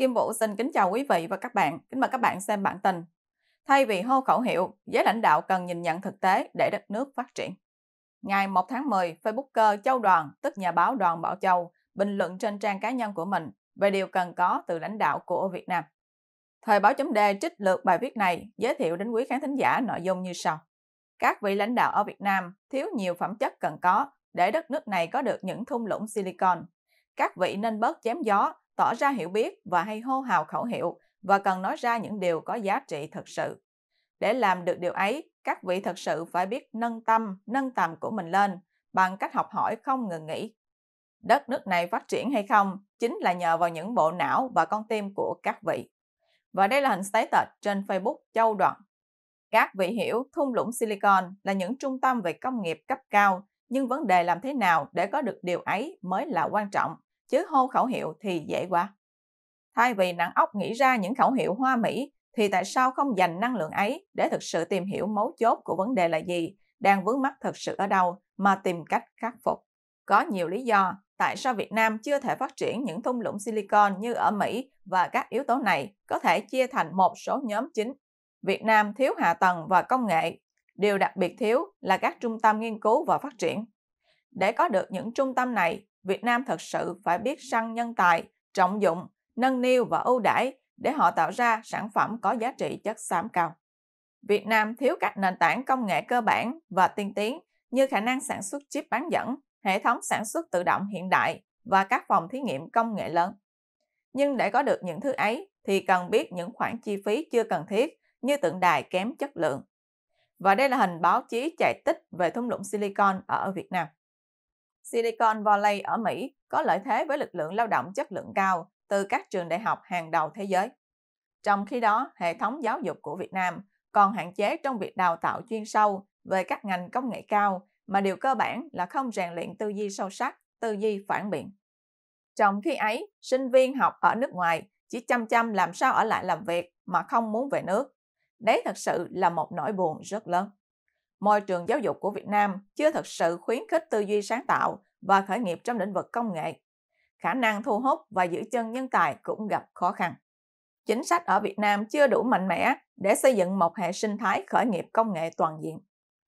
Kim Vũ xin kính chào quý vị và các bạn. Kính mời các bạn xem bản tin. Thay vì hô khẩu hiệu, giới lãnh đạo cần nhìn nhận thực tế để đất nước phát triển. Ngày 1 tháng 10, Facebooker Châu Đoàn, tức nhà báo Đoàn Bảo Châu, bình luận trên trang cá nhân của mình về điều cần có từ lãnh đạo của Việt Nam. Thời báo chấm đề trích lược bài viết này giới thiệu đến quý khán thính giả nội dung như sau. Các vị lãnh đạo ở Việt Nam thiếu nhiều phẩm chất cần có để đất nước này có được những thung lũng silicon. Các vị nên bớt chém gió tỏ ra hiểu biết và hay hô hào khẩu hiệu và cần nói ra những điều có giá trị thực sự. Để làm được điều ấy, các vị thật sự phải biết nâng tâm, nâng tầm của mình lên bằng cách học hỏi không ngừng nghỉ. Đất nước này phát triển hay không chính là nhờ vào những bộ não và con tim của các vị. Và đây là hình status trên Facebook Châu Đoạn. Các vị hiểu thung lũng Silicon là những trung tâm về công nghiệp cấp cao, nhưng vấn đề làm thế nào để có được điều ấy mới là quan trọng chứ hô khẩu hiệu thì dễ quá. Thay vì nặng óc nghĩ ra những khẩu hiệu hoa mỹ, thì tại sao không dành năng lượng ấy để thực sự tìm hiểu mấu chốt của vấn đề là gì, đang vướng mắc thực sự ở đâu mà tìm cách khắc phục. Có nhiều lý do tại sao Việt Nam chưa thể phát triển những thung lũng silicon như ở Mỹ và các yếu tố này có thể chia thành một số nhóm chính. Việt Nam thiếu hạ tầng và công nghệ. Điều đặc biệt thiếu là các trung tâm nghiên cứu và phát triển. Để có được những trung tâm này, Việt Nam thật sự phải biết săn nhân tài, trọng dụng, nâng niu và ưu đãi để họ tạo ra sản phẩm có giá trị chất xám cao. Việt Nam thiếu các nền tảng công nghệ cơ bản và tiên tiến như khả năng sản xuất chip bán dẫn, hệ thống sản xuất tự động hiện đại và các phòng thí nghiệm công nghệ lớn. Nhưng để có được những thứ ấy thì cần biết những khoản chi phí chưa cần thiết như tượng đài kém chất lượng. Và đây là hình báo chí chạy tích về thung lũng silicon ở Việt Nam. Silicon Valley ở Mỹ có lợi thế với lực lượng lao động chất lượng cao từ các trường đại học hàng đầu thế giới. Trong khi đó, hệ thống giáo dục của Việt Nam còn hạn chế trong việc đào tạo chuyên sâu về các ngành công nghệ cao mà điều cơ bản là không rèn luyện tư duy sâu sắc, tư duy phản biện. Trong khi ấy, sinh viên học ở nước ngoài chỉ chăm chăm làm sao ở lại làm việc mà không muốn về nước. Đấy thật sự là một nỗi buồn rất lớn môi trường giáo dục của Việt Nam chưa thực sự khuyến khích tư duy sáng tạo và khởi nghiệp trong lĩnh vực công nghệ. Khả năng thu hút và giữ chân nhân tài cũng gặp khó khăn. Chính sách ở Việt Nam chưa đủ mạnh mẽ để xây dựng một hệ sinh thái khởi nghiệp công nghệ toàn diện.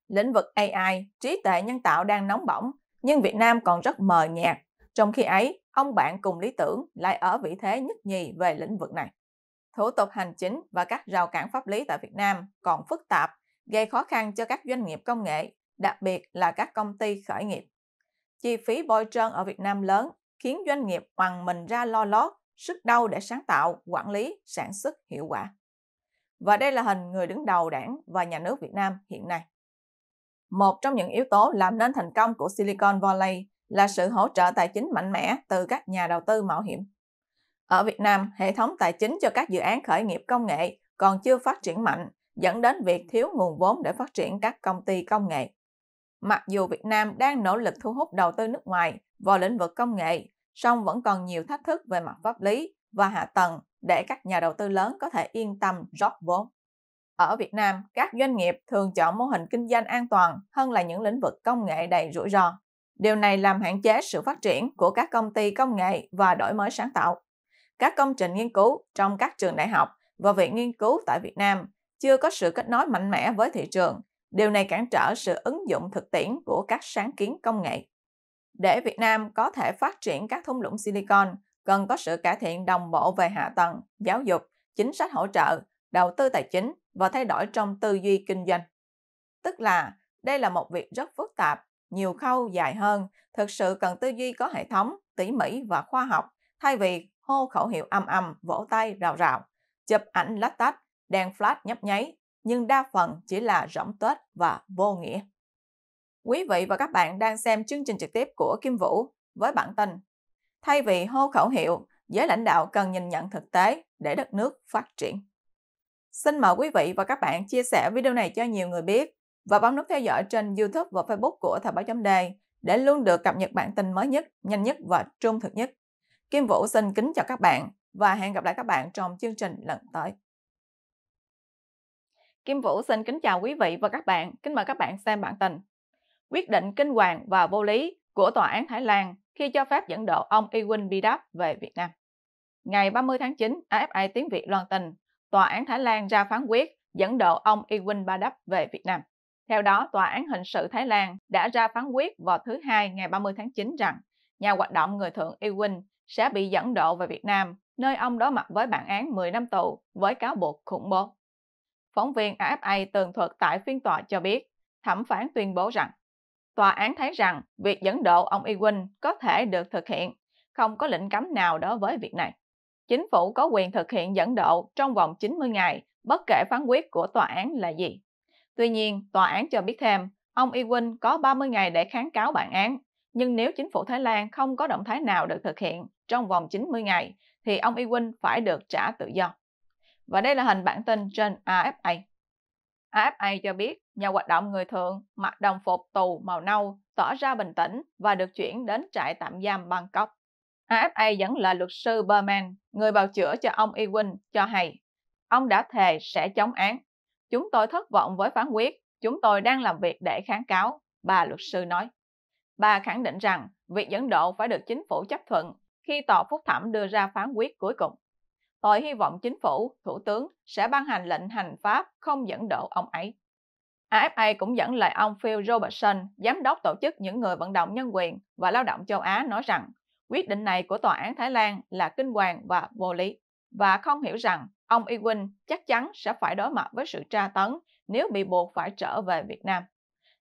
Lĩnh vực AI, trí tuệ nhân tạo đang nóng bỏng, nhưng Việt Nam còn rất mờ nhạt. Trong khi ấy, ông bạn cùng lý tưởng lại ở vị thế nhất nhì về lĩnh vực này. Thủ tục hành chính và các rào cản pháp lý tại Việt Nam còn phức tạp gây khó khăn cho các doanh nghiệp công nghệ, đặc biệt là các công ty khởi nghiệp. Chi phí bôi trơn ở Việt Nam lớn khiến doanh nghiệp hoàng mình ra lo lót, sức đau để sáng tạo, quản lý, sản xuất hiệu quả. Và đây là hình người đứng đầu đảng và nhà nước Việt Nam hiện nay. Một trong những yếu tố làm nên thành công của Silicon Valley là sự hỗ trợ tài chính mạnh mẽ từ các nhà đầu tư mạo hiểm. Ở Việt Nam, hệ thống tài chính cho các dự án khởi nghiệp công nghệ còn chưa phát triển mạnh dẫn đến việc thiếu nguồn vốn để phát triển các công ty công nghệ. Mặc dù Việt Nam đang nỗ lực thu hút đầu tư nước ngoài vào lĩnh vực công nghệ, song vẫn còn nhiều thách thức về mặt pháp lý và hạ tầng để các nhà đầu tư lớn có thể yên tâm rót vốn. Ở Việt Nam, các doanh nghiệp thường chọn mô hình kinh doanh an toàn hơn là những lĩnh vực công nghệ đầy rủi ro. Điều này làm hạn chế sự phát triển của các công ty công nghệ và đổi mới sáng tạo. Các công trình nghiên cứu trong các trường đại học và viện nghiên cứu tại Việt Nam chưa có sự kết nối mạnh mẽ với thị trường. Điều này cản trở sự ứng dụng thực tiễn của các sáng kiến công nghệ. Để Việt Nam có thể phát triển các thung lũng silicon, cần có sự cải thiện đồng bộ về hạ tầng, giáo dục, chính sách hỗ trợ, đầu tư tài chính và thay đổi trong tư duy kinh doanh. Tức là đây là một việc rất phức tạp, nhiều khâu dài hơn, thực sự cần tư duy có hệ thống, tỉ mỉ và khoa học, thay vì hô khẩu hiệu âm âm, vỗ tay rào rào, chụp ảnh lách tách đèn flash nhấp nháy, nhưng đa phần chỉ là rỗng tuếch và vô nghĩa. Quý vị và các bạn đang xem chương trình trực tiếp của Kim Vũ với bản tin Thay vì hô khẩu hiệu, giới lãnh đạo cần nhìn nhận thực tế để đất nước phát triển. Xin mời quý vị và các bạn chia sẻ video này cho nhiều người biết và bấm nút theo dõi trên YouTube và Facebook của Thời báo chấm đề để luôn được cập nhật bản tin mới nhất, nhanh nhất và trung thực nhất. Kim Vũ xin kính chào các bạn và hẹn gặp lại các bạn trong chương trình lần tới. Kim Vũ xin kính chào quý vị và các bạn. Kính mời các bạn xem bản tin. Quyết định kinh hoàng và vô lý của Tòa án Thái Lan khi cho phép dẫn độ ông Ewin Bidap về Việt Nam. Ngày 30 tháng 9, AFI tiếng Việt loan tin, Tòa án Thái Lan ra phán quyết dẫn độ ông Ewin Bidap về Việt Nam. Theo đó, Tòa án Hình sự Thái Lan đã ra phán quyết vào thứ Hai ngày 30 tháng 9 rằng nhà hoạt động người thượng Ewin sẽ bị dẫn độ về Việt Nam, nơi ông đối mặt với bản án 10 năm tù với cáo buộc khủng bố phóng viên AFA tường thuật tại phiên tòa cho biết, thẩm phán tuyên bố rằng tòa án thấy rằng việc dẫn độ ông Ewing có thể được thực hiện, không có lệnh cấm nào đối với việc này. Chính phủ có quyền thực hiện dẫn độ trong vòng 90 ngày, bất kể phán quyết của tòa án là gì. Tuy nhiên, tòa án cho biết thêm, ông Ewing có 30 ngày để kháng cáo bản án, nhưng nếu chính phủ Thái Lan không có động thái nào được thực hiện trong vòng 90 ngày, thì ông Ewing phải được trả tự do. Và đây là hình bản tin trên AFA. AFA cho biết nhà hoạt động người thượng mặc đồng phục tù màu nâu tỏ ra bình tĩnh và được chuyển đến trại tạm giam Bangkok. AFA dẫn lời luật sư Berman, người bào chữa cho ông Ewing, cho hay ông đã thề sẽ chống án. Chúng tôi thất vọng với phán quyết, chúng tôi đang làm việc để kháng cáo, bà luật sư nói. Bà khẳng định rằng việc dẫn độ phải được chính phủ chấp thuận khi tòa phúc thẩm đưa ra phán quyết cuối cùng tôi hy vọng chính phủ, thủ tướng sẽ ban hành lệnh hành pháp không dẫn độ ông ấy. AFA cũng dẫn lời ông Phil Robertson, giám đốc tổ chức những người vận động nhân quyền và lao động châu Á nói rằng quyết định này của tòa án Thái Lan là kinh hoàng và vô lý và không hiểu rằng ông Ewing chắc chắn sẽ phải đối mặt với sự tra tấn nếu bị buộc phải trở về Việt Nam.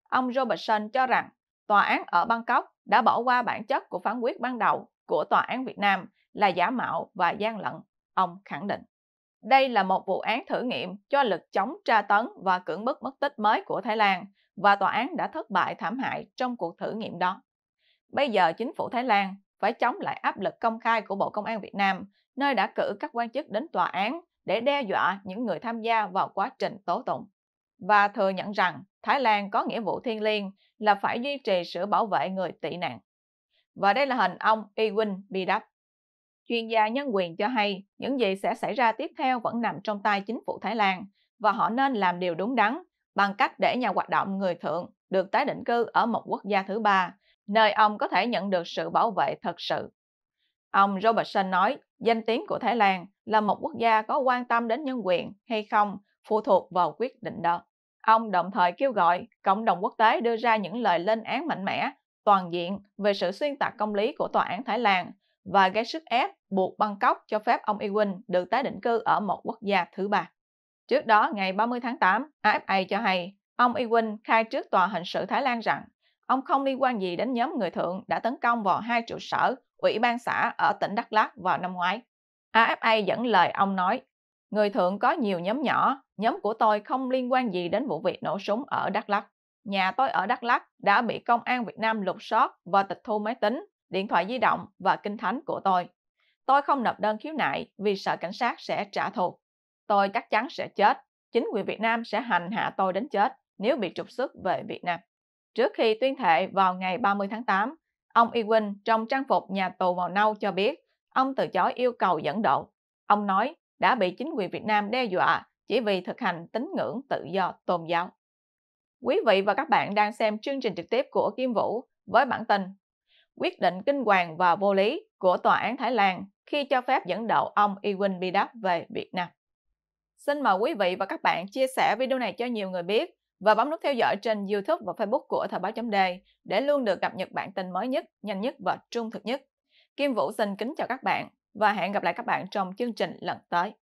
Ông Robertson cho rằng tòa án ở Bangkok đã bỏ qua bản chất của phán quyết ban đầu của tòa án Việt Nam là giả mạo và gian lận ông khẳng định. Đây là một vụ án thử nghiệm cho lực chống tra tấn và cưỡng bức mất tích mới của Thái Lan và tòa án đã thất bại thảm hại trong cuộc thử nghiệm đó. Bây giờ chính phủ Thái Lan phải chống lại áp lực công khai của Bộ Công an Việt Nam, nơi đã cử các quan chức đến tòa án để đe dọa những người tham gia vào quá trình tố tụng và thừa nhận rằng Thái Lan có nghĩa vụ thiêng liêng là phải duy trì sự bảo vệ người tị nạn. Và đây là hình ông Ewin Bidap, chuyên gia nhân quyền cho hay những gì sẽ xảy ra tiếp theo vẫn nằm trong tay chính phủ Thái Lan và họ nên làm điều đúng đắn bằng cách để nhà hoạt động người thượng được tái định cư ở một quốc gia thứ ba, nơi ông có thể nhận được sự bảo vệ thật sự. Ông Robertson nói, danh tiếng của Thái Lan là một quốc gia có quan tâm đến nhân quyền hay không phụ thuộc vào quyết định đó. Ông đồng thời kêu gọi cộng đồng quốc tế đưa ra những lời lên án mạnh mẽ, toàn diện về sự xuyên tạc công lý của tòa án Thái Lan và gây sức ép buộc Bangkok cho phép ông Ewing được tái định cư ở một quốc gia thứ ba. Trước đó, ngày 30 tháng 8, AFA cho hay ông Ewing khai trước tòa hình sự Thái Lan rằng ông không liên quan gì đến nhóm người thượng đã tấn công vào hai trụ sở ủy ban xã ở tỉnh Đắk Lắk vào năm ngoái. AFA dẫn lời ông nói, người thượng có nhiều nhóm nhỏ, nhóm của tôi không liên quan gì đến vụ việc nổ súng ở Đắk Lắk. Nhà tôi ở Đắk Lắk đã bị công an Việt Nam lục soát và tịch thu máy tính điện thoại di động và kinh thánh của tôi. Tôi không nộp đơn khiếu nại vì sợ cảnh sát sẽ trả thù. Tôi chắc chắn sẽ chết. Chính quyền Việt Nam sẽ hành hạ tôi đến chết nếu bị trục xuất về Việt Nam. Trước khi tuyên thệ vào ngày 30 tháng 8, ông Y Ewing trong trang phục nhà tù màu nâu cho biết ông từ chối yêu cầu dẫn độ. Ông nói đã bị chính quyền Việt Nam đe dọa chỉ vì thực hành tín ngưỡng tự do tôn giáo. Quý vị và các bạn đang xem chương trình trực tiếp của Kim Vũ với bản tin quyết định kinh hoàng và vô lý của Tòa án Thái Lan khi cho phép dẫn độ ông Ewin Bidap về Việt Nam. Xin mời quý vị và các bạn chia sẻ video này cho nhiều người biết và bấm nút theo dõi trên YouTube và Facebook của Thời báo chấm Đề để luôn được cập nhật bản tin mới nhất, nhanh nhất và trung thực nhất. Kim Vũ xin kính chào các bạn và hẹn gặp lại các bạn trong chương trình lần tới.